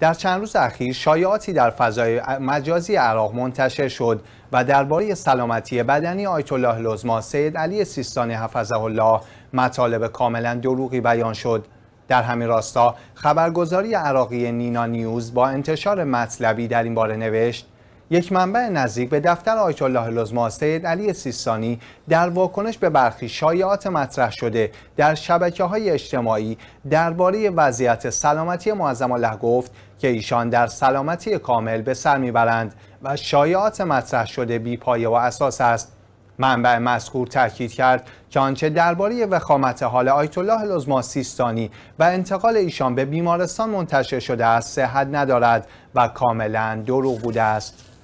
در چند روز اخیر شایعاتی در فضای مجازی عراق منتشر شد و درباره سلامتی بدنی آیت الله لزما سید علی سیستانی حفظه الله مطالب کاملا دروغی بیان شد در همین راستا خبرگزاری عراقی نینا نیوز با انتشار مطلبی در این باره نوشت یک منبع نزدیک به دفتر آیت الله لزما سید علی سیستانی در واکنش به برخی شایعات مطرح شده در شبکه های اجتماعی درباره وضعیت سلامتی معظم الله گفت که ایشان در سلامتی کامل به سر میبرند و شایعات مطرح شده بی پایه و اساس است منبع مذکور تاکید کرد که آنچه درباره وخامت حال آیت الله سیستانی و انتقال ایشان به بیمارستان منتشر شده است صحت ندارد و کاملا دروغ بوده است